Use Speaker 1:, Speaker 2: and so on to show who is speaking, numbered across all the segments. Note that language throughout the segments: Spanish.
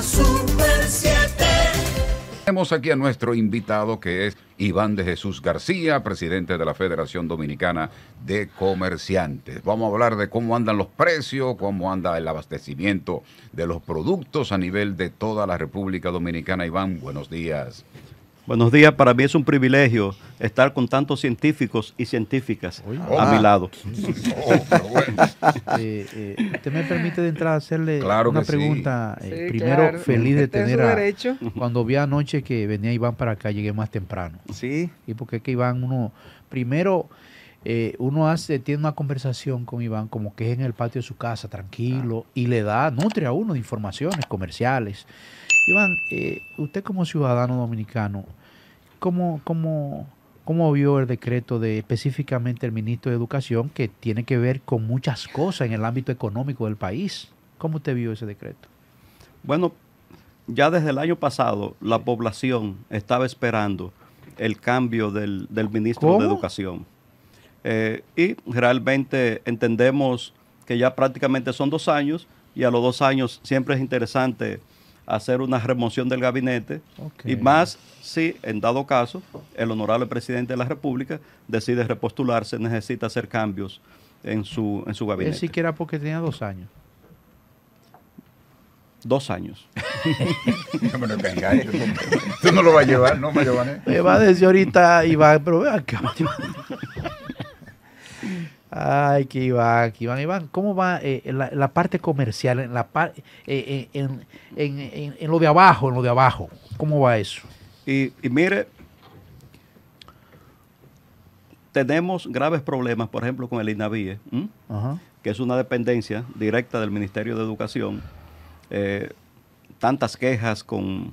Speaker 1: Super 7.
Speaker 2: Tenemos aquí a nuestro invitado que es Iván de Jesús García, presidente de la Federación Dominicana de Comerciantes. Vamos a hablar de cómo andan los precios, cómo anda el abastecimiento de los
Speaker 3: productos a nivel de toda la República Dominicana. Iván, buenos días. Buenos días, para mí es un privilegio estar con tantos científicos y científicas a mi lado. Oh, eh, eh, usted me permite de entrada hacerle una pregunta. Eh, primero, feliz de tener a...
Speaker 4: Cuando vi anoche que venía Iván para acá, llegué más temprano. Sí. Y porque es que Iván, uno, primero, uno hace, tiene una conversación con Iván como que es en el patio de su casa, tranquilo, y le da, nutre a uno de informaciones comerciales. Iván, eh, usted como ciudadano dominicano, ¿cómo, cómo, ¿Cómo vio el decreto de específicamente el ministro de Educación que tiene que ver con muchas cosas en el ámbito económico del país? ¿Cómo usted vio ese decreto?
Speaker 3: Bueno, ya desde el año pasado la población estaba esperando el cambio del, ministro de Educación. Eh, y realmente entendemos que ya prácticamente son dos años y a los dos años siempre es interesante hacer una remoción del gabinete y más si, en dado caso, el honorable presidente de la República decide repostularse, necesita hacer cambios en su, en su gabinete. Él
Speaker 4: siquiera porque tenía dos años.
Speaker 3: Dos años. no, tú no lo vas a llevar, ¿no, llevar va a ahorita y va a probar.
Speaker 4: Ay, que Iván, que Iván, Iván, ¿cómo va eh, la, parte comercial, en, la eh, eh, en, lo de abajo, en lo de abajo? ¿Cómo va eso?
Speaker 3: Y, mire, tenemos graves problemas, por ejemplo, con el INAVIE, que es una dependencia directa del Ministerio de Educación. tantas quejas con,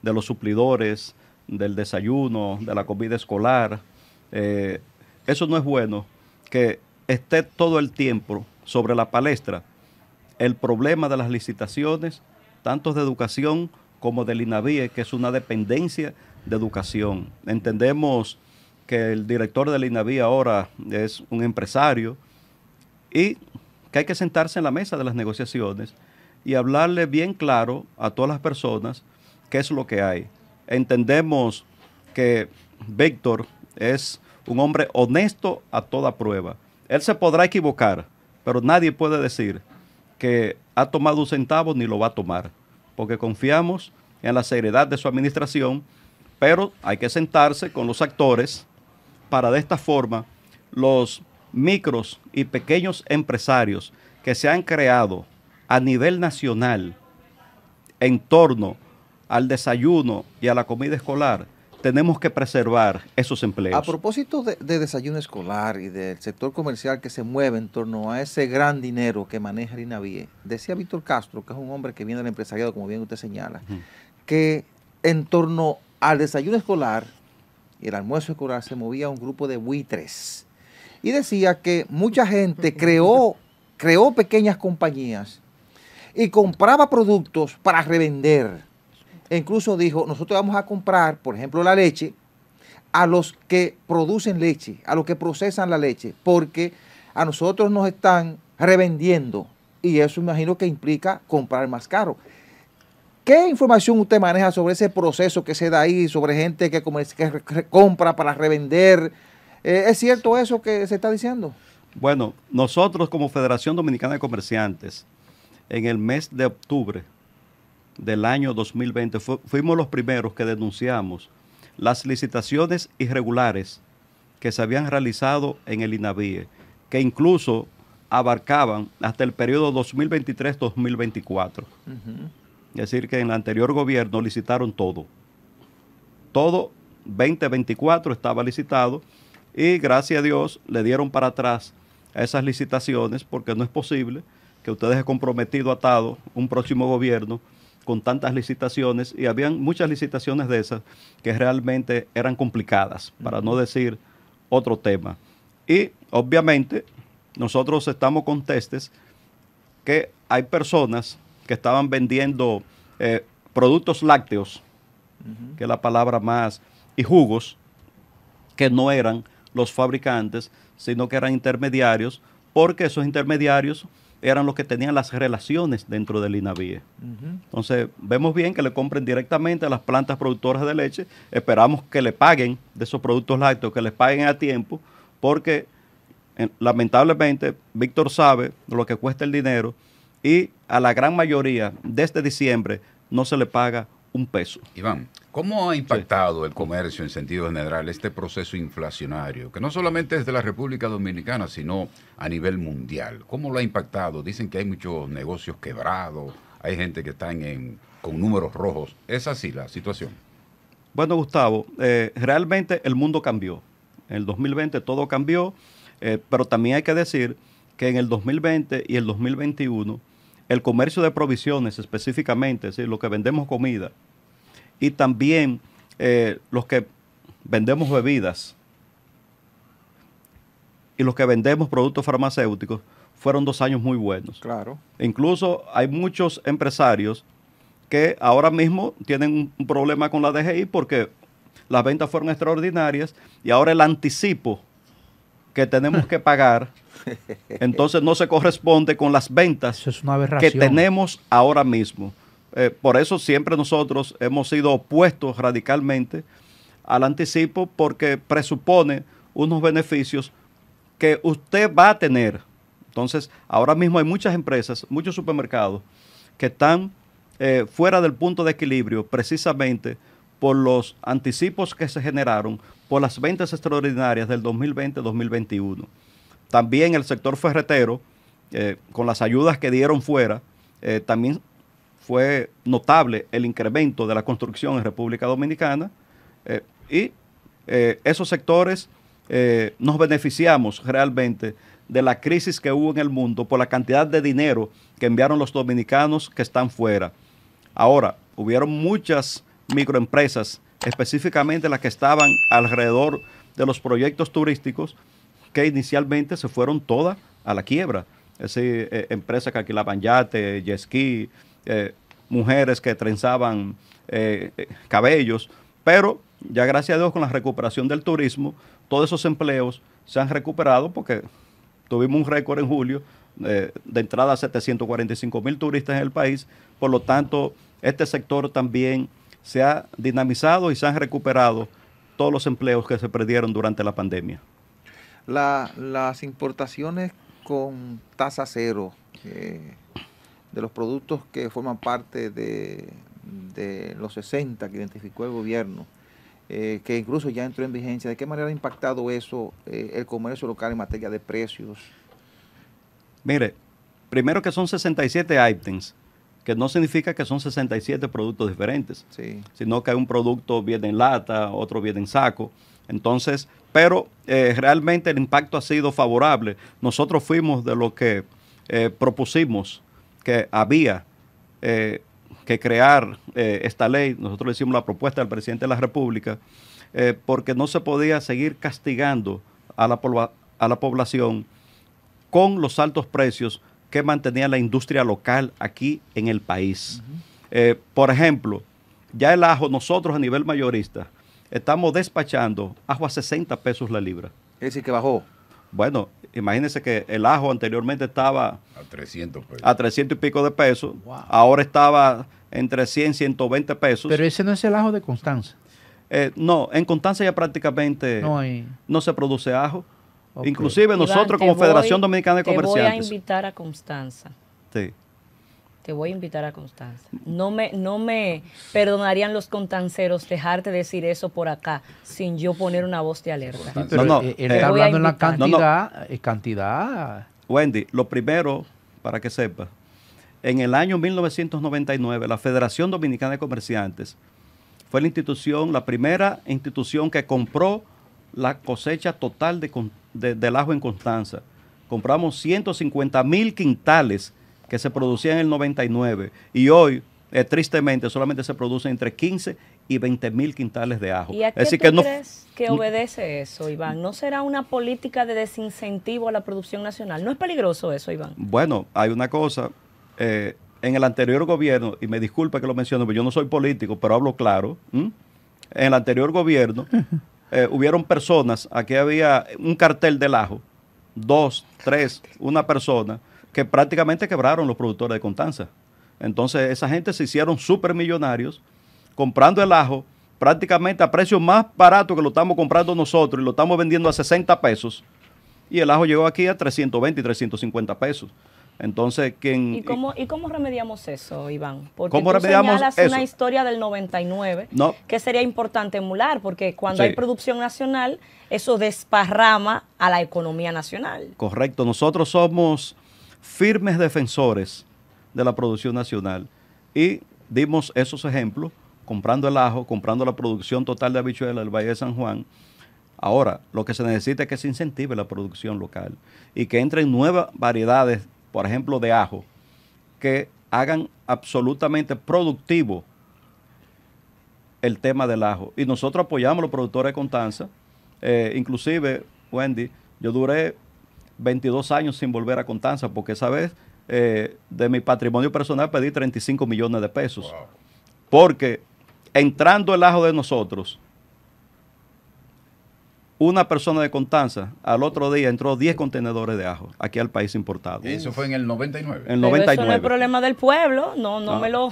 Speaker 3: de los suplidores, del desayuno, de la comida escolar. eso no es bueno que esté todo el tiempo sobre la palestra el problema de las licitaciones, tanto de educación como del INAVIE, que es una dependencia de educación. Entendemos que el director del INAVIE ahora es un empresario y que hay que sentarse en la mesa de las negociaciones y hablarle bien claro a todas las personas qué es lo que hay. Entendemos que Víctor es un hombre honesto a toda prueba. Él se podrá equivocar, pero nadie puede decir que ha tomado un centavo ni lo va a tomar, porque confiamos en la seriedad de su administración, pero hay que sentarse con los actores para de esta forma los micros y pequeños empresarios que se han creado a nivel nacional en torno al desayuno y a la comida escolar tenemos que preservar esos empleos. A
Speaker 5: propósito de, desayuno escolar y del sector comercial que se mueve en torno a ese gran dinero que maneja Inavie, decía Víctor Castro, que es un hombre que viene del empresariado, como bien usted señala, que en torno al desayuno escolar y el almuerzo escolar se movía un grupo de buitres. Y decía que mucha gente creó, creó pequeñas compañías y compraba productos para revender e incluso dijo, nosotros vamos a comprar, por ejemplo, la leche a los que producen leche, a los que procesan la leche, porque a nosotros nos están revendiendo y eso imagino que implica comprar más caro. ¿Qué información usted maneja sobre ese proceso que se da ahí, sobre gente que,
Speaker 3: compra para revender? Eh, ¿Es cierto eso que se está diciendo? Bueno, nosotros como Federación Dominicana de Comerciantes, en el mes de octubre del año 2020 fuimos los primeros que denunciamos las licitaciones irregulares que se habían realizado en el INAVIE, que incluso abarcaban hasta el periodo 2023-2024. Es decir, que en el anterior gobierno licitaron todo. Todo 2024 estaba licitado y gracias a Dios le dieron para atrás esas licitaciones porque no es posible que ustedes hayan comprometido atado un próximo gobierno con tantas licitaciones y habían muchas licitaciones de esas que realmente eran complicadas, para no decir otro tema. Y obviamente nosotros estamos con testes que hay personas que estaban vendiendo eh, productos lácteos, que es la palabra más, y jugos, que no eran los fabricantes, sino que eran intermediarios, porque esos intermediarios eran los que tenían las relaciones dentro del INAVIE. Entonces, vemos bien que le compren directamente a las plantas productoras de leche. Esperamos que le paguen de esos productos lácteos, que les paguen a tiempo, porque eh, lamentablemente Víctor sabe lo que cuesta el dinero y a la gran mayoría, desde diciembre, no se le paga un peso. Iván,
Speaker 2: ¿Cómo ha impactado el comercio en sentido general este proceso inflacionario, que no solamente es de la República Dominicana, sino a nivel mundial? ¿Cómo lo ha impactado? Dicen que hay muchos negocios quebrados, hay gente que está
Speaker 3: con números rojos.
Speaker 2: ¿Es así la situación?
Speaker 3: Bueno, Gustavo, eh, realmente el mundo cambió. En el 2020 todo cambió, eh, pero también hay que decir que en el 2020 y el 2021 el comercio de provisiones específicamente, es decir, lo que vendemos comida, y también eh, los que vendemos bebidas y los que vendemos productos farmacéuticos fueron dos años muy buenos. Claro. E incluso hay muchos empresarios que ahora mismo tienen un problema con la DGI porque las ventas fueron extraordinarias y ahora el anticipo que tenemos que pagar entonces no se corresponde con las ventas que tenemos ahora mismo. Eh, por eso siempre nosotros hemos sido opuestos radicalmente al anticipo porque presupone unos beneficios que usted va a tener. Entonces, ahora mismo hay muchas empresas, muchos supermercados que están eh, fuera del punto de equilibrio precisamente por los anticipos que se generaron por las ventas extraordinarias del 2020-2021. También el sector ferretero, eh, con las ayudas que dieron fuera, también fue notable el incremento de la construcción en República Dominicana eh, y eh, esos sectores eh, nos beneficiamos realmente de la crisis que hubo en el mundo por la cantidad de dinero que enviaron los dominicanos que están fuera. Ahora, hubieron muchas microempresas, específicamente las que estaban alrededor de los proyectos turísticos, que inicialmente se fueron todas a la quiebra. Es decir, empresas que alquilaban yate, jet eh, mujeres que trenzaban eh, eh, cabellos, pero ya gracias a Dios con la recuperación del turismo, todos esos empleos se han recuperado porque tuvimos un récord en julio de entrada a 745 mil turistas en el país, por lo tanto este sector también se ha dinamizado y se han recuperado todos los empleos que se perdieron durante la pandemia.
Speaker 5: las importaciones con tasa cero, de los productos que forman parte de, los 60 que identificó el gobierno, eh, que incluso ya entró en vigencia, ¿de qué manera ha impactado eso eh, el comercio local en materia de precios?
Speaker 3: Mire, primero que son 67 items, que no significa que son 67 productos diferentes, sino que un producto viene en lata, otro viene en saco. Entonces, pero eh, realmente el impacto ha sido favorable. Nosotros fuimos de lo que propusimos que había eh, que crear eh, esta ley. Nosotros le hicimos la propuesta al presidente de la República eh, porque no se podía seguir castigando a la, población con los altos precios que mantenía la industria local aquí en el país. por ejemplo, ya el ajo, nosotros a nivel mayorista, estamos despachando ajo a 60 pesos la libra. Es decir, que bajó. Bueno, imagínense que el ajo anteriormente estaba
Speaker 2: a 300 pesos. Pues. A
Speaker 3: 300 y pico de pesos. Ahora estaba entre 100 y 120 pesos. Pero ese no es el ajo de Constanza. Eh, no, en Constanza ya prácticamente no, se produce ajo. Inclusive nosotros como Federación Dominicana de Comerciantes. voy a
Speaker 1: invitar a Constanza. Sí. Te voy a invitar a Constanza. No me, no me perdonarían los contanceros dejarte decir eso por acá sin yo poner una voz de alerta.
Speaker 3: pero no, no, eh, eh, eh, está hablando en la cantidad, Wendy, lo primero, para que sepas, en el año 1999, la Federación Dominicana de Comerciantes fue la institución, la primera institución que compró la cosecha total del ajo en Constanza. Compramos 150 mil quintales que se producía en el 99 y hoy eh, tristemente solamente se producen entre 15 y 20 mil quintales de ajo. ¿Y que no,
Speaker 1: obedece eso, Iván? ¿No será una política de desincentivo a la producción nacional? ¿No es peligroso eso, Iván?
Speaker 3: Bueno, hay una cosa. Eh, en el anterior gobierno, y me disculpa que lo menciono, pero yo no soy político, pero hablo claro. En el anterior gobierno eh, hubieron personas, aquí había un cartel del ajo, dos, tres, una persona que prácticamente quebraron los productores de Constanza. Entonces, esa gente se hicieron súper millonarios comprando el ajo prácticamente a precios más baratos que lo estamos comprando nosotros y lo estamos vendiendo a 60 pesos. Y el ajo llegó aquí a 320 y 350 pesos. Entonces, ¿quién, ¿Y cómo,
Speaker 1: remediamos eso, Iván? Porque ¿Cómo tú una historia del 99 que sería importante emular, porque cuando hay producción nacional, eso desparrama a la economía nacional.
Speaker 3: Correcto. Nosotros somos firmes defensores de la producción nacional. Y dimos esos ejemplos, comprando el ajo, comprando la producción total de habichuelas del Valle de San Juan. Ahora, lo que se necesita es que se incentive la producción local y que entren nuevas variedades, por ejemplo, de ajo, que hagan absolutamente productivo el tema del ajo. Y nosotros apoyamos a los productores de Constanza. Eh, inclusive, Wendy, yo duré 22 años sin volver a Constanza, porque esa vez eh, de mi patrimonio personal pedí 35 millones de pesos. Porque entrando el ajo de nosotros, una persona de Constanza al otro día entró 10 contenedores de ajo aquí al país importado. Eso
Speaker 1: fue en el 99.
Speaker 3: el 99. eso no es problema
Speaker 1: del pueblo, no, no, me lo...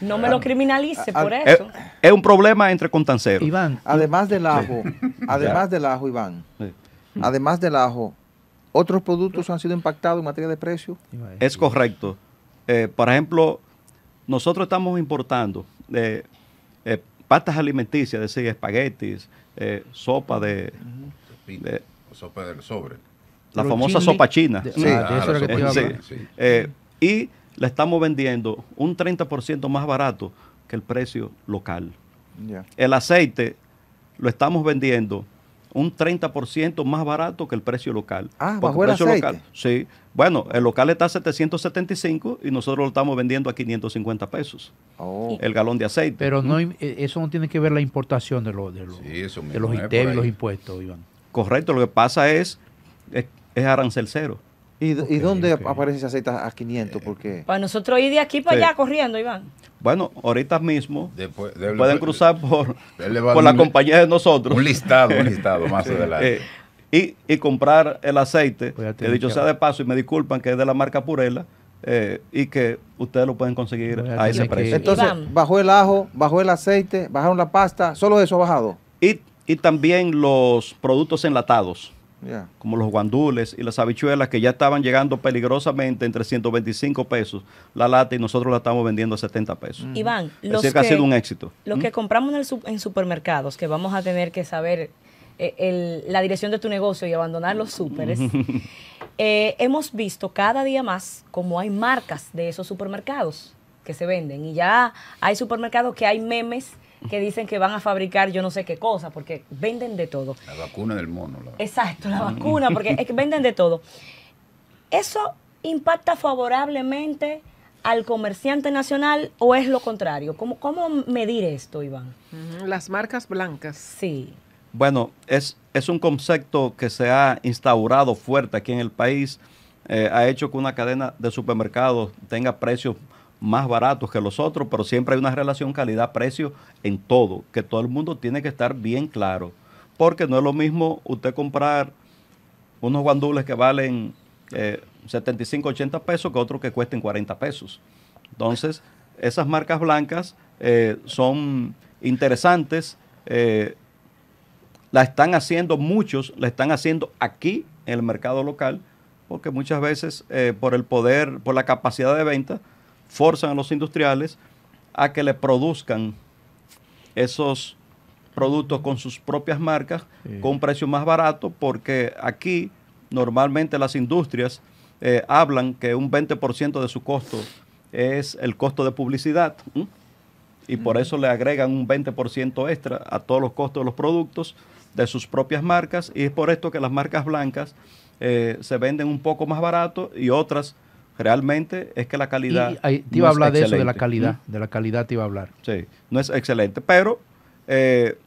Speaker 1: No me lo ah, criminalice ah, por eh, eso.
Speaker 3: Es, un problema entre contanceros. Iván,
Speaker 5: además del ajo, además del ajo, Iván, sí. además del ajo, ¿otros productos han sido impactados en materia de precio?
Speaker 3: Es correcto. Eh, por ejemplo, nosotros estamos importando eh, eh pastas alimenticias, es decir, espaguetis, eh, sopa de,
Speaker 2: sopa del sobre. La famosa sopa china. sí,
Speaker 3: y la estamos vendiendo un 30% más barato que el precio local. El aceite lo estamos vendiendo un 30% más barato que el precio local. Ah, pues el, el precio local. Sí. Bueno, el local está a 775 y nosotros lo estamos vendiendo a 550 pesos. Oh. El galón de aceite. Pero no, mm. eh,
Speaker 4: eso no tiene que ver la importación de, los y
Speaker 3: eh, los impuestos, Iván. Correcto, lo que pasa es, es, arancel cero. ¿Y, dónde aparece ese aceite a 500? Porque...
Speaker 1: Para nosotros ir de aquí para allá corriendo, Iván.
Speaker 3: Bueno, ahorita mismo pueden cruzar por, la compañía de nosotros. Un listado, un listado más adelante. Eh, y, comprar el aceite, que dicho sea de paso, y me disculpan que es de la marca Purela, eh, y que ustedes lo pueden conseguir a, ese precio. Entonces,
Speaker 5: bajó el ajo, bajó el aceite, bajaron la pasta, solo eso ha bajado.
Speaker 3: Y, y también los productos enlatados como los guandules y las habichuelas que ya estaban llegando peligrosamente entre 125 pesos la lata y nosotros la estamos vendiendo a 70 pesos. Y mm-hmm. Iván, los que, ha sido un éxito. Los que mm-hmm.
Speaker 1: compramos en, supermercados, que vamos a tener que saber eh, la dirección de tu negocio y abandonar los súperes, eh, hemos visto cada día más como hay marcas de esos supermercados que se venden y ya hay supermercados que hay memes que dicen que van a fabricar yo no sé qué cosa, porque venden de todo.
Speaker 2: La vacuna del mono. La...
Speaker 1: Exacto, la vacuna, porque venden de todo. ¿Eso impacta favorablemente al comerciante nacional o es lo contrario? ¿Cómo, cómo medir esto, Iván?
Speaker 5: Las marcas blancas.
Speaker 1: Sí.
Speaker 3: Bueno, es, es un concepto que se ha instaurado fuerte aquí en el país. Eh, ha hecho que una cadena de supermercados tenga precios más baratos que los otros, pero siempre hay una relación calidad-precio en todo, que todo el mundo tiene que estar bien claro, porque no es lo mismo usted comprar unos guandules que valen 75, eh, 80 pesos que otros que cuesten 40 pesos. Entonces, esas marcas blancas eh, son interesantes, eh, la están haciendo muchos, la están haciendo aquí en el mercado local, porque muchas veces por el poder, por la capacidad de venta, forzan a los industriales a que le produzcan esos productos con sus propias marcas con un precio más barato porque aquí normalmente las industrias eh, hablan que un 20% de su costo es el costo de publicidad y por eso le agregan un 20% extra a todos los costos de los productos de sus propias marcas y es por esto que las marcas blancas eh, se venden un poco más barato y otras realmente es que la calidad. te iba a hablar de eso, de la calidad. De la calidad te iba a hablar. Sí, no es excelente, pero eh,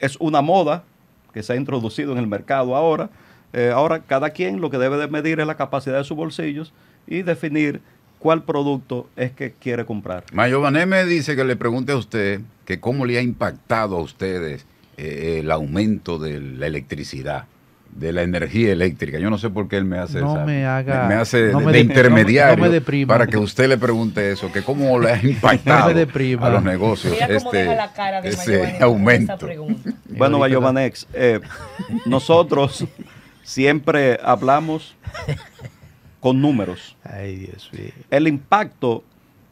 Speaker 3: es una moda que se ha introducido en el mercado ahora. Eh, ahora, cada quien lo que debe de medir es la capacidad de sus bolsillos y definir cuál producto es que quiere comprar.
Speaker 2: Mayo me dice que le pregunte a usted que cómo le ha impactado a ustedes eh, el aumento de la electricidad de la energía eléctrica. Yo no sé por qué él me hace me, haga, hace de, intermediario para que usted le pregunte eso, que cómo le ha
Speaker 4: impactado
Speaker 3: a los negocios este, ese aumento. Bueno, Mayovanex, eh, nosotros siempre hablamos con números. El impacto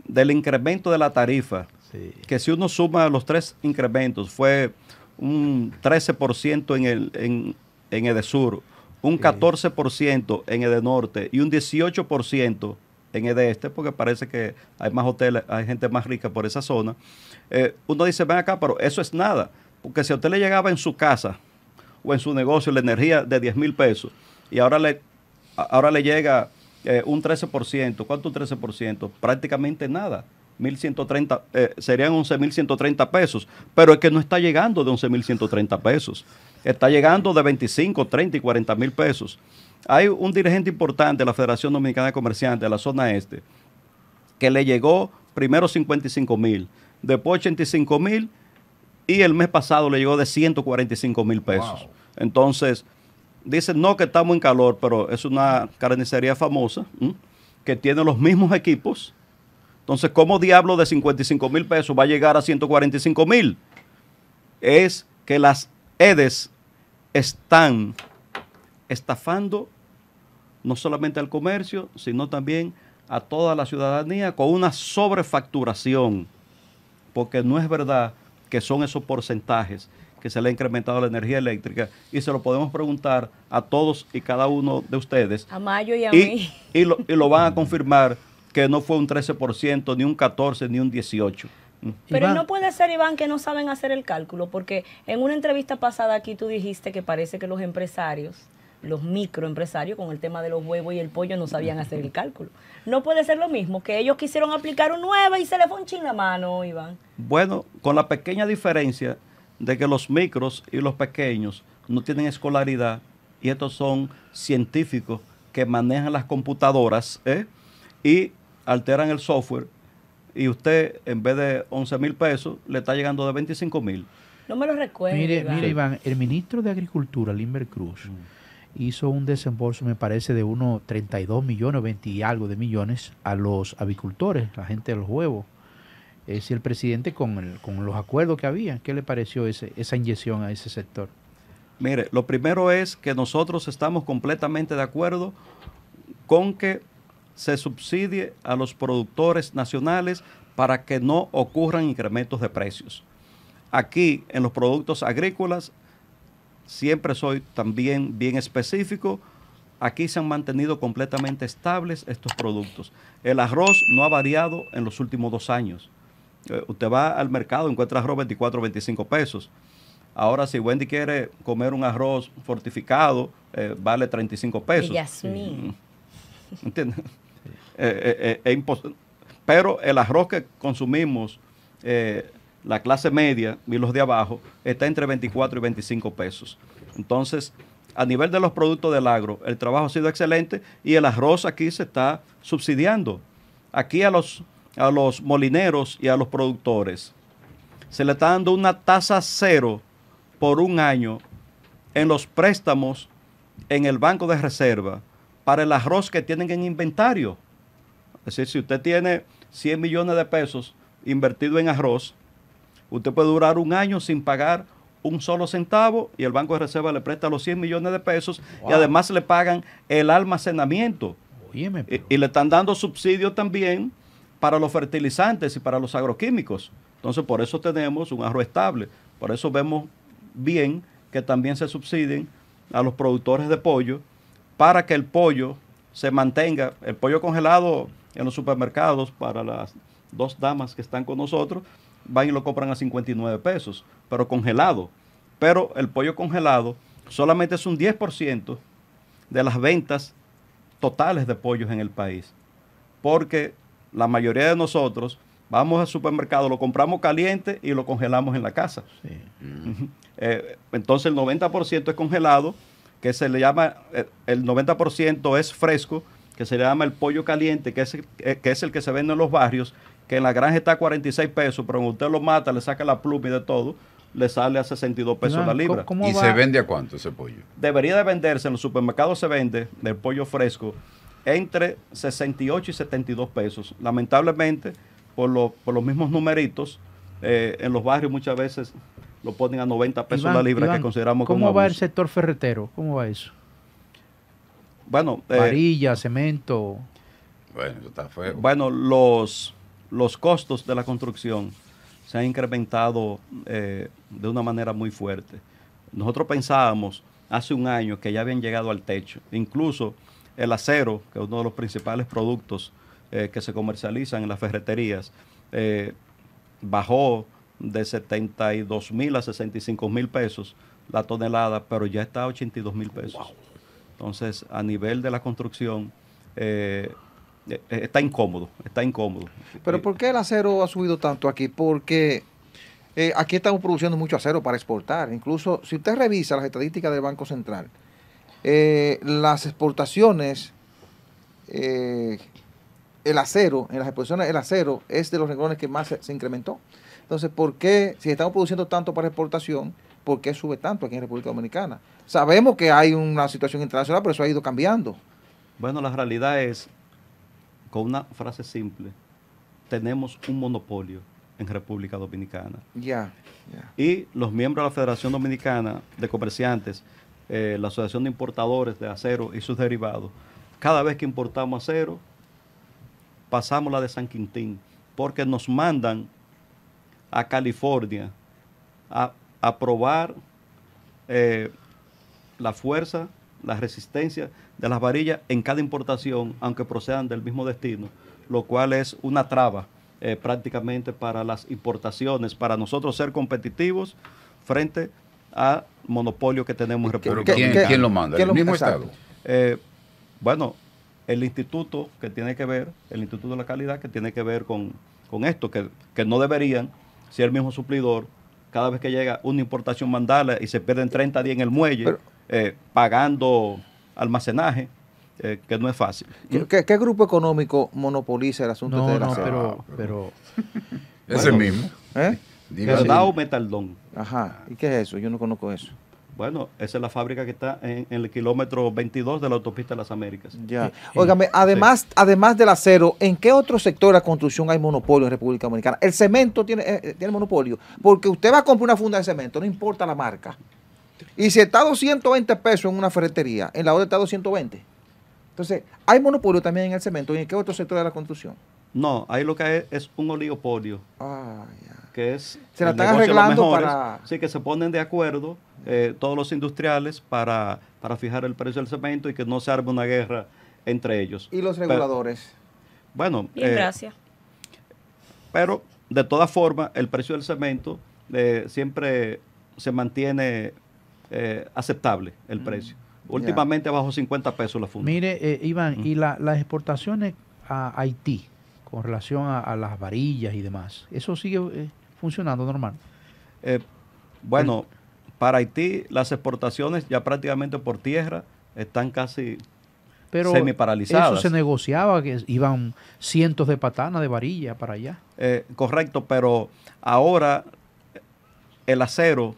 Speaker 3: del incremento de la tarifa, que si uno suma los tres incrementos, fue un 13% en el, en el sur un 14% en el norte y un 18% en el de este porque parece que hay más hoteles, hay gente más rica por esa zona. Eh, uno dice, ven acá, pero eso es nada, porque si a usted le llegaba en su casa o en su negocio la energía de 10 mil pesos y ahora le, ahora le llega eh, un 13%, ¿cuánto un 13%? Prácticamente nada. Eh, serían 11.130 pesos, pero es que no está llegando de 11.130 pesos, está llegando de 25, 30 y 40 mil pesos. Hay un dirigente importante de la Federación Dominicana de Comerciantes de la zona este que le llegó primero 55 mil, después 85 mil y el mes pasado le llegó de 145 mil pesos. Entonces, dicen, no, que estamos en calor, pero es una carnicería famosa que tiene los mismos equipos entonces, ¿cómo diablo de 55 mil pesos va a llegar a 145 mil? Es que las EDES están estafando no solamente al comercio, sino también a toda la ciudadanía con una sobrefacturación, porque no es verdad que son esos porcentajes que se le ha incrementado la energía eléctrica y se lo podemos preguntar a todos y cada uno de ustedes. A
Speaker 1: Mayo y a mí.
Speaker 3: y lo van a confirmar que no fue un 13%, ni un 14%, ni un 18%. Mm. Pero no
Speaker 1: puede ser, Iván, que no saben hacer el cálculo, porque en una entrevista pasada aquí tú dijiste que parece que los empresarios, los microempresarios, con el tema de los huevos y el pollo, no sabían hacer el cálculo. No puede ser lo mismo, que ellos quisieron aplicar un 9 y se le fue un chin la mano, Iván.
Speaker 3: Bueno, con la pequeña diferencia de que los micros y los pequeños no tienen escolaridad y estos son científicos que manejan las computadoras ¿eh? y alteran el software y usted en vez de 11 mil pesos le está llegando de 25 mil.
Speaker 1: No me lo recuerdo. Mire, mire, Iván,
Speaker 4: el ministro de Agricultura, Limber Cruz, mm. hizo un desembolso, me parece, de unos 32 millones, 20 y algo de millones a los avicultores, la gente de los huevos. Es el presidente con, con los acuerdos que había, ¿qué le pareció ese, esa inyección a ese
Speaker 3: sector? Mire, lo primero es que nosotros estamos completamente de acuerdo con que se subsidie a los productores nacionales para que no ocurran incrementos de precios. Aquí, en los productos agrícolas, siempre soy también bien específico, aquí se han mantenido completamente estables estos productos. El arroz no ha variado en los últimos dos años. Eh, usted va al mercado, encuentra arroz 24, 25 pesos. Ahora, si Wendy quiere comer un arroz fortificado, eh, vale 35 pesos. Yasmín. Mm. ¿Entiendes? Eh, eh, eh, pero el arroz que consumimos la clase media y los de abajo está entre 24 y 25 pesos. Entonces, a nivel de los productos del agro, el trabajo ha sido excelente y el arroz aquí se está subsidiando. Aquí a los, a los molineros y a los productores se le está dando una tasa cero por un año en los préstamos en el Banco de Reserva para el arroz que tienen en inventario. Es decir, si usted tiene 100 millones de pesos invertido en arroz, usted puede durar un año sin pagar un solo centavo y el Banco de Reserva le presta los 100 millones de pesos y además le pagan el almacenamiento. y, le están dando subsidio también para los fertilizantes y para los agroquímicos. Entonces, por eso tenemos un arroz estable. Por eso vemos bien que también se subsidien a los productores de pollo para que el pollo se mantenga. El pollo congelado en los supermercados para las dos damas que están con nosotros, van y lo compran a 59 pesos, pero congelado. Pero el pollo congelado solamente es un 10% de las ventas totales de pollos en el país. Porque la mayoría de nosotros vamos al supermercado, lo compramos caliente y lo congelamos en la casa. Eh, entonces el 90% es congelado, que se le llama, eh, el 90% es fresco, que se le llama el pollo caliente, que es el, eh, que es el que se vende en los barrios, que en la granja está a 46 pesos, pero cuando usted lo mata, le saca la pluma y de todo, le sale a 62 pesos la ah, libra. ¿Y se vende a cuánto ese pollo? Debería de venderse, en los supermercados se vende Del pollo fresco entre 68 y 72 pesos. Lamentablemente, por, por los mismos numeritos, eh, en los barrios muchas veces lo ponen a 90 pesos la libra que consideramos ¿cómo como... ¿Cómo va el
Speaker 4: sector ferretero? ¿Cómo va eso?
Speaker 3: Bueno. Eh, cemento. Bueno, está feo. Bueno, los, los costos de la construcción se han incrementado eh, de una manera muy fuerte. Nosotros pensábamos hace un año que ya habían llegado al techo. Incluso el acero, que es uno de los principales productos eh, que se comercializan en las ferreterías, bajó de 72 mil a 65 mil pesos la tonelada, pero ya está a 82 mil pesos. Entonces, a nivel de la construcción, eh, eh, eh, está incómodo, está incómodo. Pero ¿por qué el acero ha
Speaker 5: subido tanto aquí? Porque aquí estamos produciendo mucho acero para exportar. Incluso si usted revisa las estadísticas del Banco Central, las exportaciones, el acero, en las exportaciones el acero es de los renglones que más se incrementó. Entonces, ¿por qué si estamos produciendo tanto para exportación? ¿por qué sube tanto aquí en República Dominicana? Sabemos que hay una situación internacional, pero eso ha ido cambiando. Bueno,
Speaker 3: la realidad es, con una frase simple, tenemos un monopolio en República Dominicana. Ya. Y los miembros de la Federación Dominicana de Comerciantes, eh, la Asociación de Importadores de Acero y sus derivados, cada vez que importamos acero, pasamos la de San Quintín, porque nos mandan a California, a aprobar eh, la fuerza, la resistencia de las varillas en cada importación, aunque procedan del mismo destino, lo cual es una traba eh, prácticamente para las importaciones, para nosotros ser competitivos frente a monopolio que tenemos en República ¿Quién, ¿Quién, lo manda? ¿El, mismo Estado? Eh, bueno, el instituto que tiene que ver, el Instituto de la Calidad que tiene que ver con, esto, que, no deberían, ser el mismo suplidor cada vez que llega una importación mandala y se pierden 30 días en el muelle eh, pagando almacenaje. Eh, que no es fácil. ¿Qué,
Speaker 5: grupo económico monopoliza el asunto este de la no, pero, pero, Ese mismo. ¿Eh? Metaldón. Ajá. ¿Y qué es eso? Yo no conozco eso.
Speaker 3: Bueno, esa es la fábrica que está en, el kilómetro 22 de la autopista de las Américas. Ya. además,
Speaker 5: además del acero, ¿en qué otro sector de la construcción hay monopolio en República Dominicana? El cemento tiene, eh, eh, tiene monopolio, porque usted va a comprar una funda de cemento, no importa la marca. Y si está 220 pesos en una ferretería, en la otra está 220. Entonces, ¿hay monopolio también en el cemento? ¿Y en qué otro sector de la construcción?
Speaker 3: No, ahí lo que hay es un oligopolio. Ah, ya que es... Se la están arreglando para... Sí, que se ponen de acuerdo eh, todos los industriales para, fijar el precio del cemento y que no se arme una guerra entre ellos. ¿Y los reguladores? bueno... Eh, gracias. Pero, de todas formas, el precio del cemento eh, siempre se mantiene aceptable, el mm. precio. Últimamente bajo 50 pesos la funda.
Speaker 4: Mire, Iván, y las
Speaker 3: exportaciones a Haití
Speaker 4: con relación a, las varillas y demás, ¿eso sigue funcionando normal.
Speaker 3: Eh, bueno, para Haití las exportaciones ya prácticamente por tierra están casi pero semiparalizadas. Eso se
Speaker 4: negociaba, que iban cientos de patanas de varilla para allá.
Speaker 3: Eh, correcto, pero ahora eh, el acero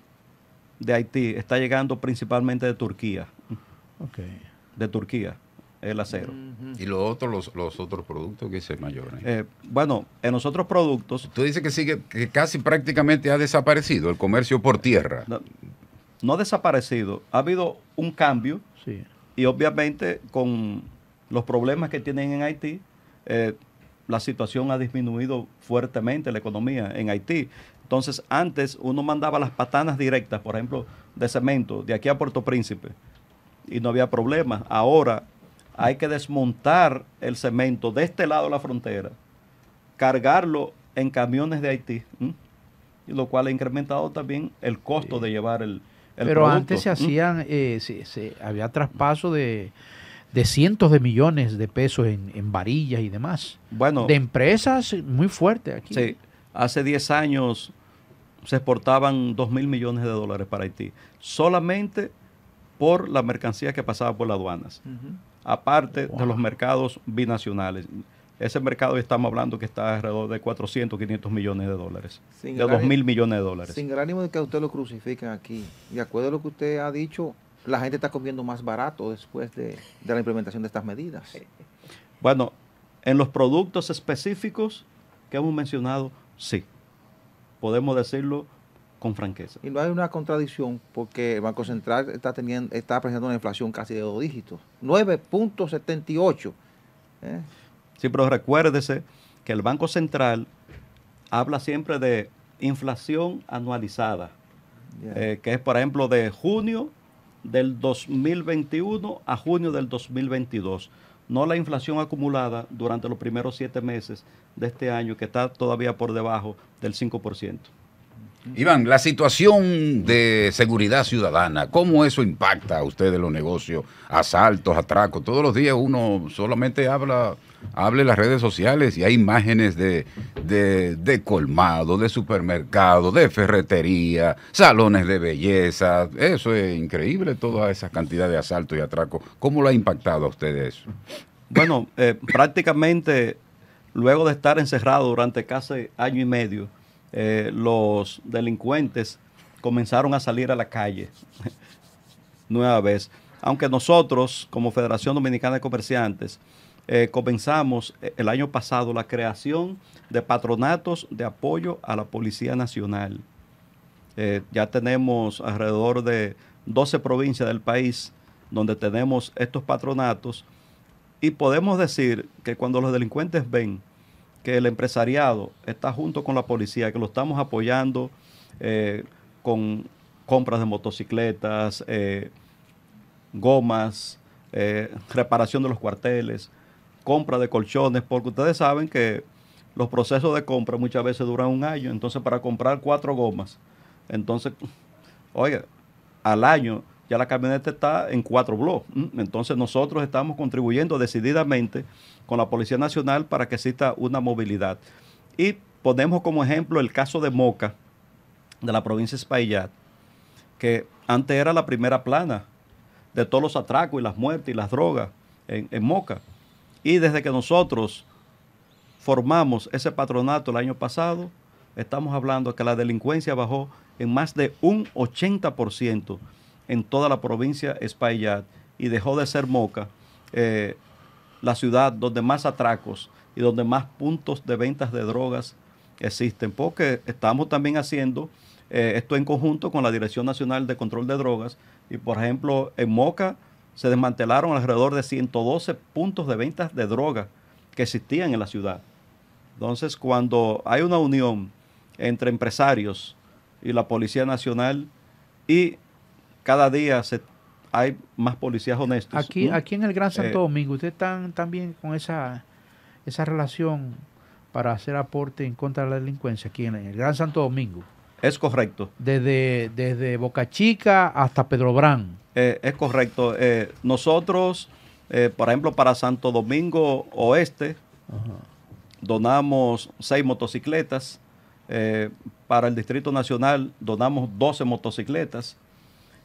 Speaker 3: de Haití está llegando principalmente de Turquía. De Turquía el acero. ¿Y los otros,
Speaker 2: los, otros productos que se mayores?
Speaker 3: Eh, bueno, en los otros productos...
Speaker 2: Tú dices que sigue, que casi prácticamente ha desaparecido el comercio por tierra. No, ha
Speaker 3: desaparecido, ha habido un cambio sí. y obviamente con los problemas que tienen en Haití, eh, la situación ha disminuido fuertemente la economía en Haití. Entonces, antes uno mandaba las patanas directas, por ejemplo, de cemento, de aquí a Puerto Príncipe, y no había problema. Ahora hay que desmontar el cemento de este lado de la frontera, cargarlo en camiones de Haití, lo cual ha incrementado también el costo de llevar el, el Pero antes se hacían,
Speaker 4: eh, se, había traspaso de, cientos de millones de pesos en, en, varillas y demás. Bueno. De empresas muy fuertes aquí. Sí,
Speaker 3: hace 10 años se exportaban 2 mil millones de dólares para Haití, solamente por la mercancía que pasaba por las aduanas aparte de los mercados binacionales. Ese mercado estamos hablando que está alrededor de 400, 500 millones de dólares. de 2 mil millones de dólares. Sin
Speaker 5: el ánimo de que usted lo crucifiquen aquí. De acuerdo a lo que usted ha dicho, la gente está comiendo más barato después de, de la implementación de estas medidas.
Speaker 3: Bueno, en los productos específicos que hemos mencionado, sí. Podemos decirlo y
Speaker 5: no hay una contradicción porque el Banco Central está teniendo, está presentando una inflación casi de dos dígitos, 9.78.
Speaker 3: ¿eh? Sí, pero recuérdese que el Banco Central habla siempre de inflación anualizada, eh, que es por ejemplo de junio del 2021 a junio del 2022, no la inflación acumulada durante los primeros siete meses de este año, que está todavía por debajo del 5%.
Speaker 2: Iván, la situación de seguridad ciudadana, ¿cómo eso impacta a ustedes los negocios? Asaltos, atracos. Todos los días uno solamente habla, en las redes sociales y hay imágenes de, colmado, de supermercado, de ferretería, salones de belleza. Eso es increíble, toda esa cantidad de asaltos y atracos. ¿Cómo lo ha impactado a ustedes eso?
Speaker 3: Bueno, eh, prácticamente luego de estar encerrado durante casi año y medio, eh, los delincuentes comenzaron a salir a la calle nueva vez. Aunque nosotros, como Federación Dominicana de Comerciantes, eh, comenzamos eh, el año pasado la creación de patronatos de apoyo a la Policía Nacional. ya tenemos alrededor de 12 provincias del país donde tenemos estos patronatos y podemos decir que cuando los delincuentes ven el empresariado está junto con la policía, que lo estamos apoyando eh, con compras de motocicletas, eh, gomas, eh, reparación de los cuarteles, compra de colchones, porque ustedes saben que los procesos de compra muchas veces duran un año, entonces para comprar cuatro gomas, entonces, oiga, al año ya la camioneta está en cuatro bloques. Mm, entonces nosotros estamos contribuyendo decididamente con la Policía Nacional para que exista una movilidad. Y ponemos como ejemplo el caso de Moca, de la provincia de Espaillat, que antes era la primera plana de todos los atracos y las muertes y las drogas en, en Moca. Y desde que nosotros formamos ese patronato el año pasado, estamos hablando que la delincuencia bajó en más de un 80% en toda la provincia Espaillat y dejó de ser Moca eh, la ciudad donde más atracos y donde más puntos de ventas de drogas existen, porque estamos también haciendo eh, esto en conjunto con la Dirección Nacional de Control de Drogas y por ejemplo en Moca se desmantelaron alrededor de 112 puntos de ventas de drogas que existían en la ciudad. Entonces, cuando hay una unión entre empresarios y la Policía Nacional y cada día hay más policías honestos. Aquí, aquí en el Gran Santo eh,
Speaker 4: Domingo, ustedes están también con esa, esa relación para hacer aporte en contra de la delincuencia
Speaker 3: aquí en el Gran Santo Domingo.
Speaker 4: Es correcto. Desde, desde Boca Chica hasta Pedro Brán.
Speaker 3: Eh, es correcto. Eh, nosotros, por ejemplo, para Santo Domingo Oeste, donamos seis motocicletas. para el Distrito Nacional donamos 12 motocicletas.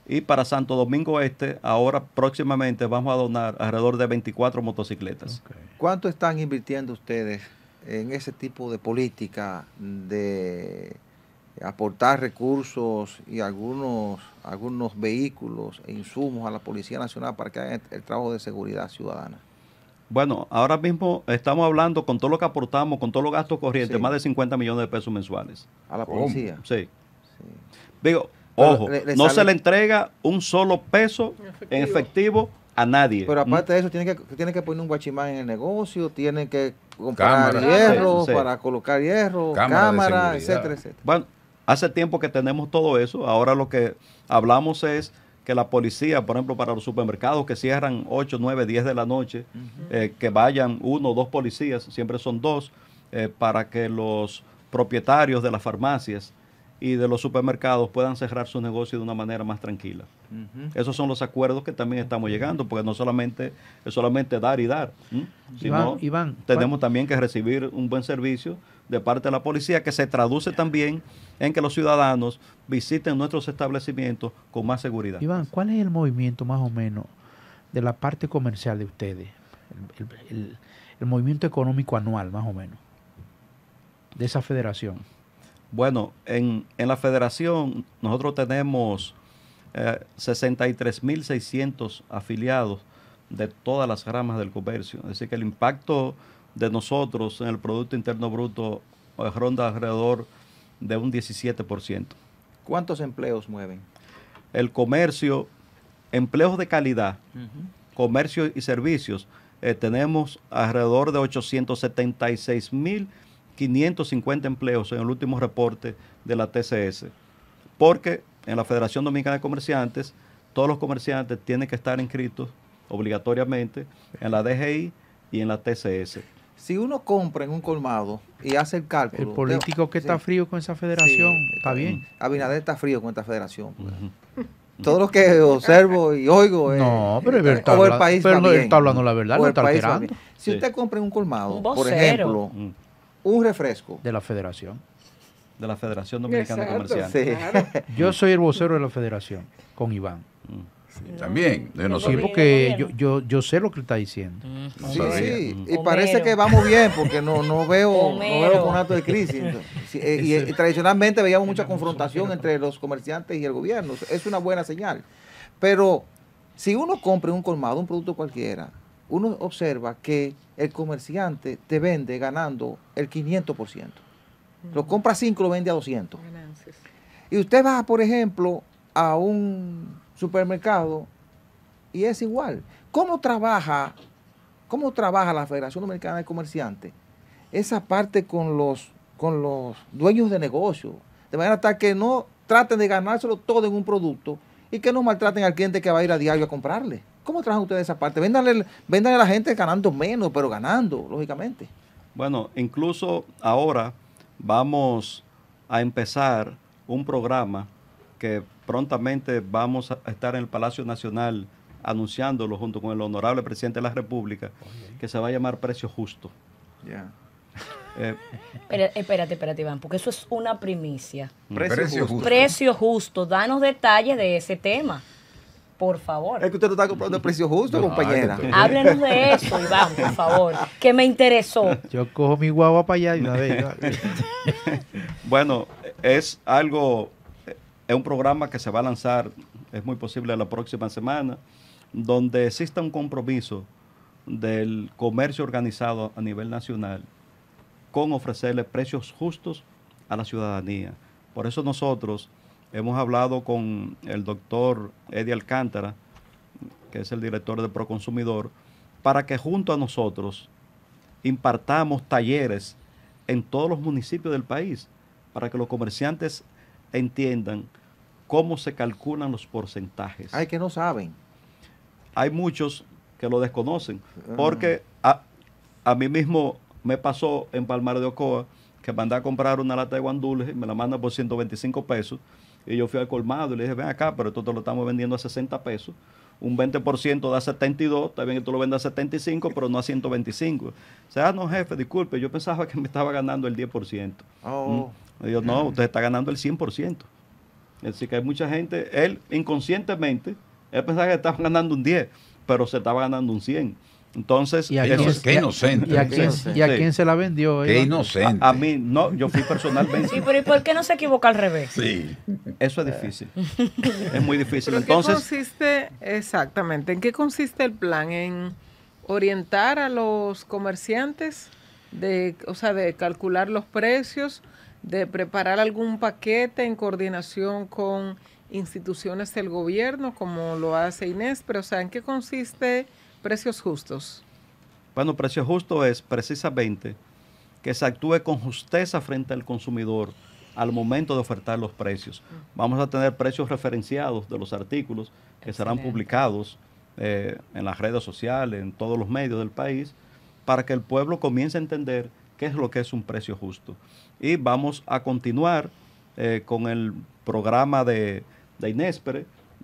Speaker 3: Y para Santo Domingo Este, ahora próximamente vamos a donar alrededor de 24 motocicletas.
Speaker 5: ¿Cuánto están invirtiendo ustedes en ese tipo de política de aportar recursos y algunos, algunos
Speaker 3: vehículos e insumos a la Policía Nacional para que hagan el trabajo de seguridad ciudadana? Bueno, ahora mismo estamos hablando con todo lo que aportamos, con todos los gastos corrientes, más de 50 millones de pesos mensuales. ¿A la policía? Sí. sí. Digo, Ojo, no se le entrega un solo peso en efectivo a nadie. Pero mm. aparte de eso, tiene que, tiene que poner un guachimán
Speaker 5: en el negocio, tiene que comprar hierro, para colocar hierro, cámara, etcétera, etcétera.
Speaker 3: Bueno, hace tiempo que tenemos todo eso. Ahora lo que hablamos es que la policía, por ejemplo, para los supermercados que cierran 8, 9, 10 de la noche, eh, que vayan uno o dos policías, siempre son dos, eh, para que los propietarios de las farmacias y de los supermercados puedan cerrar su negocio de una manera más tranquila. Esos son los acuerdos que también estamos llegando, porque no solamente es solamente dar y dar, sino tenemos también que recibir un buen servicio de parte de la policía que se traduce también en que los ciudadanos visiten nuestros establecimientos con más seguridad.
Speaker 4: Iván, ¿cuál es el movimiento más o menos de la parte comercial de ustedes? el movimiento económico anual, más o menos, de esa federación.
Speaker 3: Bueno, en, la federación nosotros tenemos 63.600 eh, afiliados de todas las ramas del comercio. Es decir, que el impacto de nosotros en el Producto Interno Bruto eh, ronda alrededor de un 17%. ¿Cuántos empleos mueven? El comercio, empleos de calidad, comercio y servicios, eh, tenemos alrededor de 876,000 mil 550 empleos en el último reporte de la TCS, porque en la Federación Dominicana de Comerciantes todos los comerciantes tienen que estar inscritos obligatoriamente en la DGI y en la TCS. Si uno compra en un colmado y hace el cálculo. El político que está
Speaker 5: frío con esa federación, está bien. Abinader está frío con esta federación.
Speaker 3: Pues.
Speaker 5: Todo lo que observo y oigo. es no, pero el, está, está hablando la verdad, no está alterando. Si usted compra en un colmado, por ejemplo, mm un refresco. De la federación.
Speaker 3: De la Federación Dominicana Comercial. Yo
Speaker 4: soy el vocero de la federación, con Iván.
Speaker 3: también, de nosotros. Sí, porque yo,
Speaker 4: yo, yo, sé lo que está diciendo. Mm. sí, sí,
Speaker 5: y mm. parece que vamos bien porque no, no veo, no veo acto de crisis. Eh, y, eh, tradicionalmente veíamos mucha confrontación entre los comerciantes y el gobierno. Es una buena señal. Pero si uno compra un colmado un producto cualquiera uno observa que el comerciante te vende ganando el 500%. Lo compra 5, lo vende a 200. Y usted va, por ejemplo, a un supermercado y es igual. ¿Cómo trabaja, cómo trabaja la Federación Dominicana de Comerciantes? Esa parte con los, con los dueños de negocios. De manera tal que no traten de ganárselo todo en un producto y que no maltraten al cliente que va a ir a diario a comprarle. ¿Cómo trabajan ustedes esa parte? Véndanle, a la gente ganando menos,
Speaker 3: pero ganando, lógicamente. Bueno, incluso ahora vamos a empezar un programa que prontamente vamos a estar en el Palacio Nacional anunciándolo junto con el honorable presidente de la República, que se va a llamar Precio Justo. Eh,
Speaker 1: espérate, espérate, Iván, porque eso es una primicia.
Speaker 3: Precio, justo.
Speaker 1: Precio justo. Danos detalles de ese tema.
Speaker 5: Por favor. Es que usted no está comprando el precio justo, compañera. Háblenos de eso,
Speaker 1: Iván, por favor, que me interesó.
Speaker 4: Yo cojo mi guagua para allá y una
Speaker 3: bueno, es algo, es un programa que se va a lanzar, es muy posible la próxima semana, donde exista un compromiso del comercio organizado a nivel nacional con ofrecerle precios justos a la ciudadanía. Por eso nosotros Hemos hablado con el doctor Eddie Alcántara, que es el director de Proconsumidor, para que junto a nosotros impartamos talleres en todos los municipios del país, para que los comerciantes entiendan cómo se calculan los porcentajes. Hay que no saben. Hay muchos que lo desconocen, ah. porque a, mí mismo me pasó en Palmar de Ocoa que mandé a comprar una lata de guandules y me la manda por 125 pesos y yo fui al colmado y le dije, ven acá, pero esto te lo estamos vendiendo a 60 pesos. Un 20% da 72, está bien que tú lo vendas a 75, pero no a 125. O sea, ah, no, jefe, disculpe, yo pensaba que me estaba ganando el 10%. Oh. Mm. no, usted está ganando el 100%. Así que hay mucha gente, él inconscientemente, él pensaba que estaba ganando un 10, pero se estaba ganando un 100. Entonces, ¿Y a quién, qué inocente. ¿Y a quién,
Speaker 4: se la vendió? Qué
Speaker 3: inocente. A, mí, no, yo fui personalmente. Sí,
Speaker 1: ¿y por qué no se equivoca al revés?
Speaker 3: Sí. Eso es difícil. es muy difícil. Entonces, ¿qué
Speaker 5: consiste, exactamente, ¿en qué consiste el plan? ¿En orientar a los comerciantes? De, o sea, de calcular los precios, de preparar algún paquete en coordinación con instituciones del gobierno, como lo hace Inés, pero o sea, ¿en qué consiste Precios justos.
Speaker 3: Bueno, precio justo es precisamente que se actúe con justeza frente al consumidor al momento de ofertar los precios. Mm. Vamos a tener precios referenciados de los artículos que serán publicados eh, en las redes sociales, en todos los medios del país, para que el pueblo comience a entender qué es lo que es un precio justo. Y vamos a continuar eh, con el programa de, de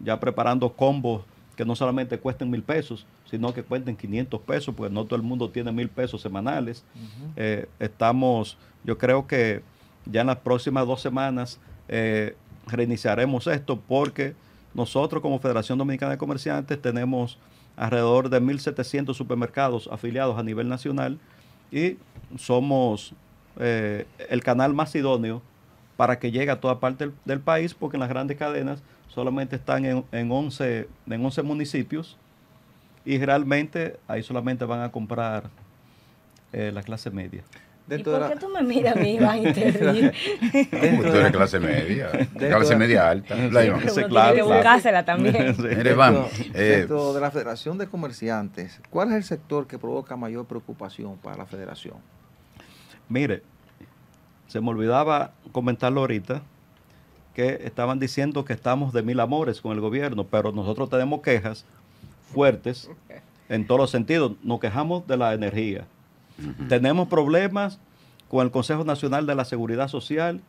Speaker 3: ya preparando combos que no solamente cuesten mil pesos, sino que cuenten 500 pesos, porque no todo el mundo tiene mil pesos semanales. Eh, estamos, yo creo que ya en las próximas dos semanas eh, reiniciaremos esto porque nosotros como Federación Dominicana de Comerciantes tenemos alrededor de 1.700 supermercados afiliados a nivel nacional y somos eh, el canal más idóneo para que llegue a toda parte del país porque en las grandes cadenas solamente están en, en, 11, en 11 municipios y realmente ahí solamente van a comprar eh, la clase media.
Speaker 5: ¿Y por qué tú me miras a mí, Iván,
Speaker 1: y te ríes?
Speaker 3: clase media, clase media alta. La que Sí, también.
Speaker 5: Mire, vamos. Eh, dentro de la Federación de Comerciantes, ¿cuál es el sector que provoca mayor
Speaker 3: preocupación para la federación? Mire, se me olvidaba comentarlo ahorita, que estaban diciendo que estamos de mil amores con el gobierno, pero nosotros tenemos quejas fuertes en todos los sentidos. Nos quejamos de la energía. Tenemos problemas con el Consejo Nacional de la Seguridad Social,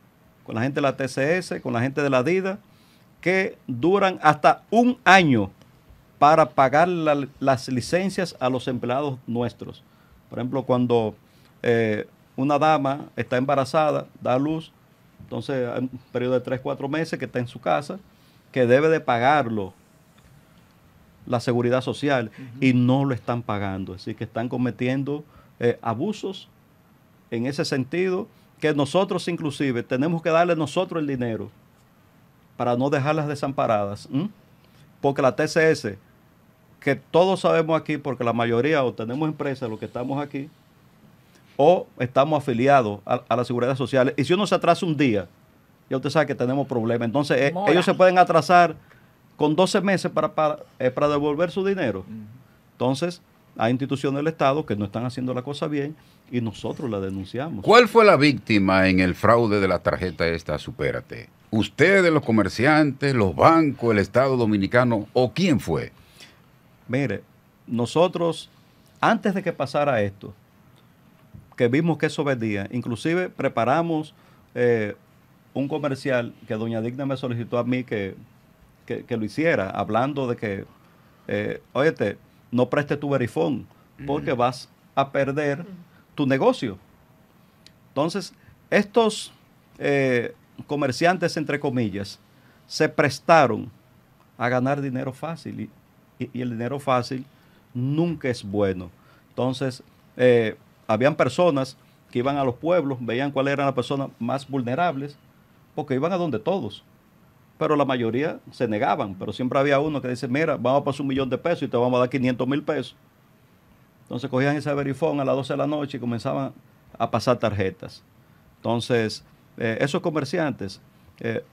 Speaker 3: con la gente de la TCS, con la gente de la DIDA, que duran hasta un año para pagar las licencias a los empleados nuestros. Por ejemplo, cuando eh, una dama está embarazada, da luz, entonces, hay un periodo de 3, cuatro meses que está en su casa, que debe de pagarlo la seguridad social y no lo están pagando. Así que están cometiendo eh, abusos en ese sentido que nosotros inclusive tenemos que darle nosotros el dinero para no dejarlas desamparadas. Porque la TCS, que todos sabemos aquí, porque la mayoría o tenemos empresas, los que estamos aquí, o estamos afiliados a, la seguridad social. Y si uno se atrasa un día, ya usted sabe que tenemos problemas. Entonces, eh, ellos se pueden atrasar con 12 meses para, eh, para, devolver su dinero. Entonces, hay instituciones del Estado que no están haciendo la cosa bien y nosotros la denunciamos.
Speaker 2: ¿Cuál fue la víctima en el fraude de la tarjeta esta Supérate? ¿Ustedes, los comerciantes, los bancos, el Estado dominicano
Speaker 3: o quién fue? Mire, nosotros, antes de que pasara esto, que vimos que eso vendía. Inclusive preparamos eh, un comercial que Doña Digna me solicitó a mí que, que, lo hiciera, hablando de que, eh, oye, no preste tu verifón, porque vas a perder tu negocio. Entonces, estos eh, comerciantes, entre comillas, se prestaron a ganar dinero fácil y, el dinero fácil nunca es bueno. Entonces, eh, habían personas que iban a los pueblos, veían cuáles eran las personas más vulnerables, porque iban a donde todos. Pero la mayoría se negaban, pero siempre había uno que dice, mira, vamos a pasar un millón de pesos y te vamos a dar 500 mil pesos. Entonces cogían ese verifón a las 12 de la noche y comenzaban a pasar tarjetas. Entonces, eh, esos comerciantes, eh,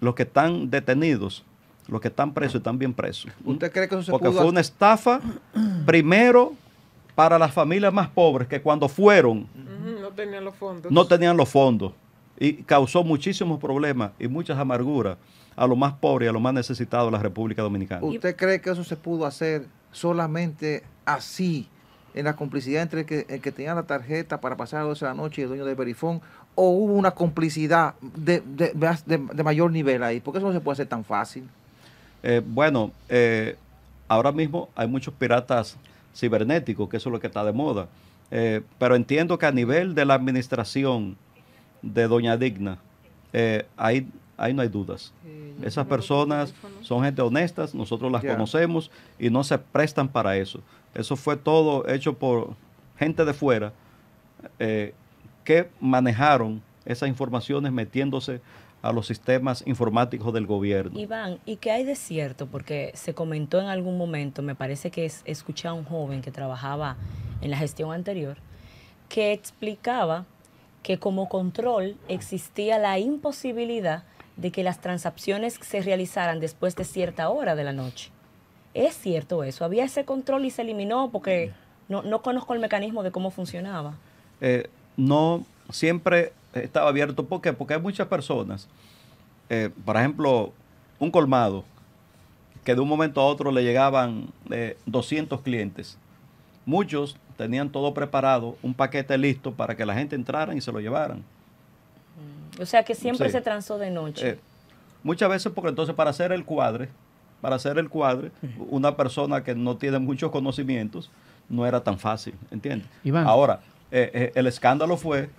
Speaker 3: los que están detenidos, los que están presos, están bien presos. ¿Usted cree que eso se Porque fue una estafa, primero para las familias más pobres que cuando fueron no tenían los fondos. y causó muchísimos problemas y muchas amarguras a los más pobres y a los más necesitados de la República Dominicana.
Speaker 5: ¿Usted cree que eso se pudo hacer solamente así, en la complicidad entre el que, tenía la tarjeta para pasar a la noche y el dueño de verifón? ¿O hubo una complicidad de, mayor nivel ahí? Porque eso no se puede hacer tan fácil.
Speaker 3: Eh, bueno, eh, ahora mismo hay muchos piratas cibernético, que eso es lo que está de moda. Eh, pero entiendo que a nivel de la administración de Doña Digna, eh, ahí, no hay dudas. Esas personas son gente honestas, nosotros las conocemos y no se prestan para eso. Eso fue todo hecho por gente de fuera eh, que manejaron esas informaciones metiéndose a los sistemas informáticos del gobierno.
Speaker 1: Iván, ¿y qué hay de cierto? Porque se comentó en algún momento, me parece que escuché a un joven que trabajaba en la gestión anterior, que explicaba que como control existía la imposibilidad de que las transacciones se realizaran después de cierta hora de la noche. ¿Es cierto eso? ¿Había ese control y se eliminó? Porque no, conozco el mecanismo de cómo funcionaba.
Speaker 3: Eh, no, siempre estaba abierto. ¿Por Porque hay muchas personas, eh, por ejemplo, un colmado, que de un momento a otro le llegaban 200 eh, clientes. Muchos tenían todo preparado, un paquete listo para que la gente entrara y se lo llevaran.
Speaker 1: Mm, o sea que siempre se transó de noche. Eh,
Speaker 3: muchas veces porque entonces para hacer el cuadre, para hacer el cuadre, una persona que no tiene muchos conocimientos, no era tan fácil, ¿entiendes? Ahora, el escándalo fue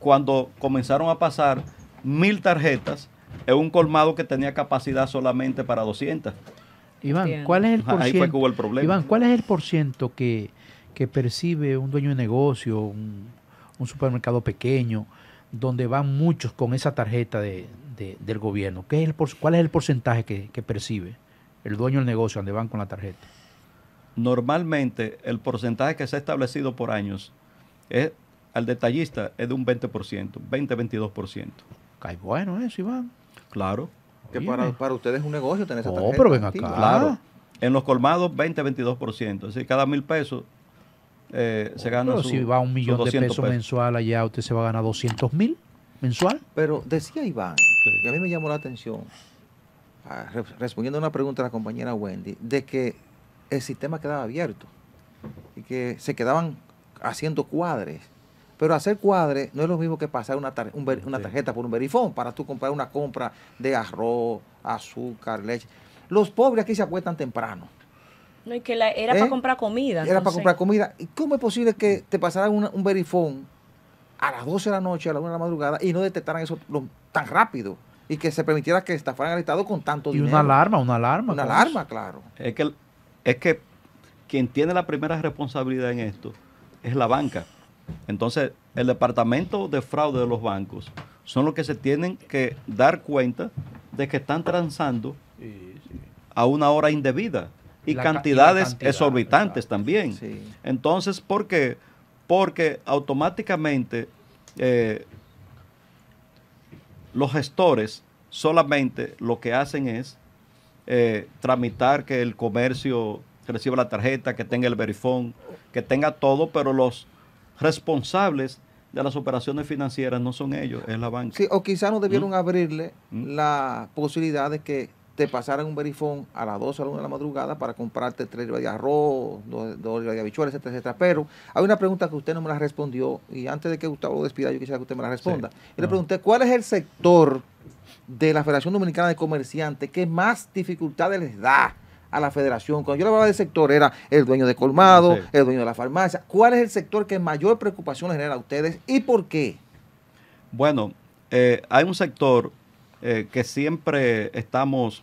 Speaker 3: cuando comenzaron a pasar mil tarjetas en un colmado que tenía capacidad solamente para 200.
Speaker 4: Iván, ¿cuál es el porciento que Iván, ¿cuál es el que, percibe un dueño de negocio, un, supermercado pequeño, donde van muchos con esa tarjeta del gobierno? ¿Qué es ¿Cuál es el porcentaje que percibe el dueño
Speaker 3: del negocio donde van con la tarjeta? Normalmente el porcentaje que se ha establecido por años es al detallista es de un 20%, 20-22%. Cae bueno eso, Iván. Claro. Que para, para ustedes es un negocio tener esa tarjeta. No, pero ven acá. Claro. Ah. En los colmados, 20-22%. Es decir, cada mil pesos eh, se gana pero si va un millón de pesos,
Speaker 4: mensual allá, usted se va a ganar 200 mil mensual.
Speaker 3: Pero
Speaker 5: decía Iván, que a mí me llamó la atención, ah, respondiendo a una pregunta de la compañera Wendy, de que el sistema quedaba abierto y que se quedaban haciendo cuadres pero hacer cuadre no es lo mismo que pasar una, tarjeta por un verifón para tú comprar una compra de arroz, azúcar, leche. Los pobres aquí se acuestan temprano.
Speaker 1: No, y que era para ¿Eh? comprar comida. Era para comprar
Speaker 5: comida. ¿Y cómo es posible que te pasaran un verifón a las 12 de la noche, a la 1 de la madrugada y no detectaran eso tan rápido? Y que se permitiera que estafaran al Estado con tanto dinero. Y una alarma, una alarma. Una pues. alarma,
Speaker 3: claro. que, es que quien tiene la primera responsabilidad en esto es la banca. Entonces, el departamento de fraude de los bancos son los que se tienen que dar cuenta de que están transando a una hora indebida y cantidades exorbitantes también. Entonces, ¿por qué? Porque automáticamente eh, los gestores solamente lo que hacen es eh, tramitar que el comercio reciba la tarjeta, que tenga el verifón, que tenga todo, pero los responsables de las operaciones financieras no son ellos, es la banca. Sí, o quizás no debieron
Speaker 5: ¿Mm? abrirle
Speaker 3: ¿Mm? la posibilidad de que te pasaran un verifón a las 12 a
Speaker 5: 1 de la madrugada para comprarte tres libras de arroz, dos, libras de habichuelas, etcétera, etcétera. Pero hay una pregunta que usted no me la respondió y antes de que Gustavo despida, yo quisiera que usted me la responda. le ah. pregunté, ¿cuál es el sector de la Federación Dominicana de Comerciantes que más dificultades les da a la federación. Cuando yo hablaba de sector, era el dueño de colmado, el dueño de la farmacia. ¿Cuál es el sector
Speaker 3: que mayor preocupación le genera a ustedes y por qué? Bueno, eh, hay un sector eh, que siempre estamos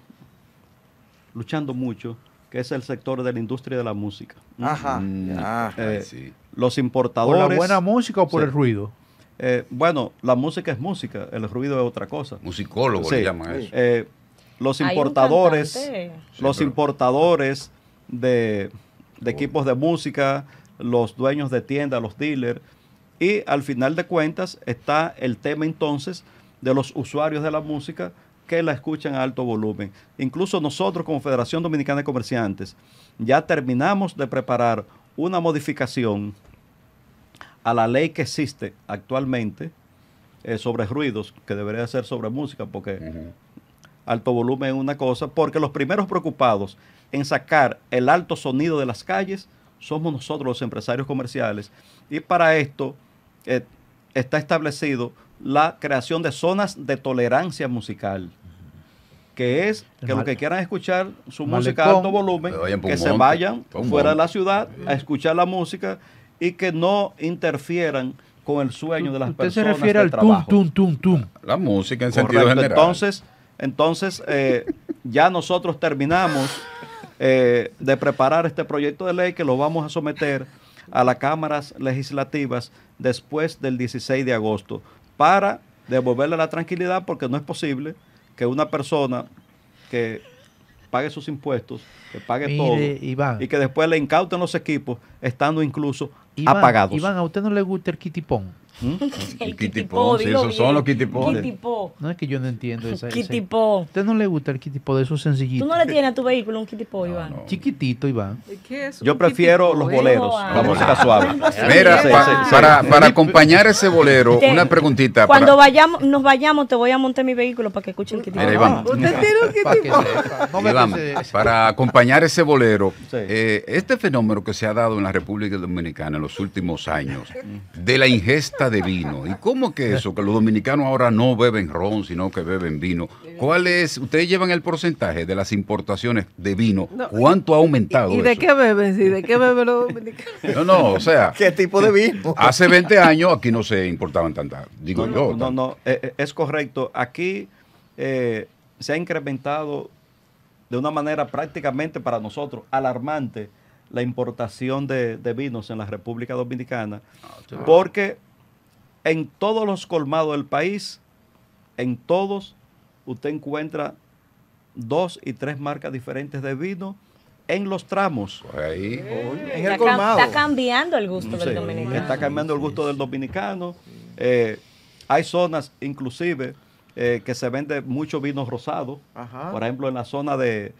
Speaker 3: luchando mucho, que es el sector de la industria de la música. Ajá. Mm. Eh, los importadores. ¿Por la buena música o por el ruido? bueno, la música es música, el ruido es otra cosa. Musicólogo se le eso los importadores, los importadores de, equipos de música, los dueños de tiendas, los dealers. Y al final de cuentas está el tema entonces de los usuarios de la música que la escuchan a alto volumen. Incluso nosotros como Federación Dominicana de Comerciantes ya terminamos de preparar una modificación a la ley que existe actualmente eh, sobre ruidos, que debería ser sobre música, porque alto volumen es una cosa, porque los primeros preocupados en sacar el alto sonido de las calles somos nosotros los empresarios comerciales. Y para esto eh, está establecido la creación de zonas de tolerancia musical que es que los que quieran escuchar su música a alto volumen, que se pues, vayan fuera de la ciudad a escuchar la música y que no interfieran con el sueño de las personas. qué se refiere al La música
Speaker 2: en sentido general. Entonces,
Speaker 3: entonces, eh, ya nosotros terminamos eh, de preparar este proyecto de ley que lo vamos a someter a las cámaras legislativas después del 16 de agosto para devolverle la tranquilidad porque no es posible que una persona que pague sus impuestos, que pague todo y que después le incauten los equipos estando incluso apagados. Iván, ¿a usted no le gusta el kitipón? ¿Mm?
Speaker 4: El
Speaker 2: kitipo, sí, esos son los Kitipó.
Speaker 4: No es que yo no entiendo esa. Kitipó. ¿Usted no le gusta el kitipo, de esos sencillitos? Tú
Speaker 1: no le tienes a tu vehículo un kitipo, Iván.
Speaker 4: Chiquitito, Iván.
Speaker 1: yo prefiero
Speaker 3: los boleros, la música suave.
Speaker 1: Mira,
Speaker 2: para, para, acompañar ese bolero, una preguntita. Cuando
Speaker 1: vayamos, nos vayamos, te voy a montar mi vehículo para que escuche el ah. Usted tiene
Speaker 2: un para acompañar ese bolero, eh, este fenómeno que se ha dado en la República Dominicana en los últimos años de la ingesta de vino. ¿Y cómo que eso? Que los dominicanos ahora no beben ron, sino que beben vino. ¿Cuál es? Ustedes llevan el porcentaje de las importaciones de vino. ¿Cuánto ha aumentado? ¿Y, de
Speaker 5: qué beben? ¿Y de qué beben los dominicanos?
Speaker 2: No, no, o sea. ¿Qué tipo de vino? Hace 20 años aquí no se importaban tantas, digo yo. No, no,
Speaker 3: no, eh, eh, es correcto. Aquí eh, se ha incrementado de una manera prácticamente para nosotros alarmante la importación de, de, vinos en la República Dominicana, ah, porque en todos los colmados del país, en todos, usted encuentra dos y tres marcas diferentes de vino en los tramos. Ahí. En el colmado. está
Speaker 1: cambiando el gusto del dominicano. Está
Speaker 3: cambiando el gusto del dominicano. Eh, hay zonas, inclusive, eh, que se vende mucho vino rosado. Por ejemplo, en la zona de,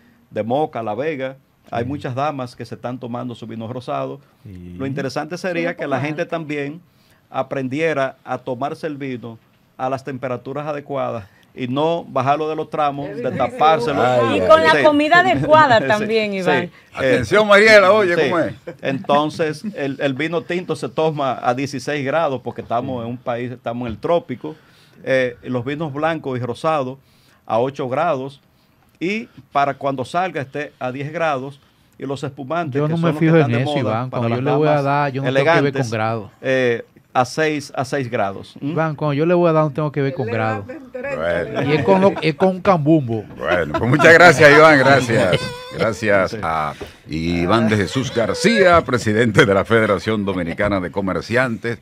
Speaker 3: Moca, La Vega, hay muchas damas que se están tomando su vino rosado. Lo interesante sería que la gente también aprendiera a tomarse el vino a las temperaturas adecuadas y no bajarlo de los tramos, de tapárselo. y con la comida adecuada también, Iván. Atención, Mariela, oye, ¿cómo es? Entonces, el, el, vino tinto se toma a 16 grados porque estamos en un país, estamos en el trópico. Eh, los vinos blancos y rosados a 8 grados. Y para cuando salga esté a 10 grados y los espumantes. Yo no me fijo en eso, Iván. Cuando yo le voy a dar, yo no tengo que con grado. Eh, a 6 a 6 grados.
Speaker 4: Iván, ¿Mm? cuando yo le voy a dar, no tengo que ver con grado. Y es con, es con un cambumbo.
Speaker 3: Bueno, pues muchas gracias, Iván. Gracias.
Speaker 2: Gracias a Iván de Jesús García, presidente de la Federación Dominicana de Comerciantes.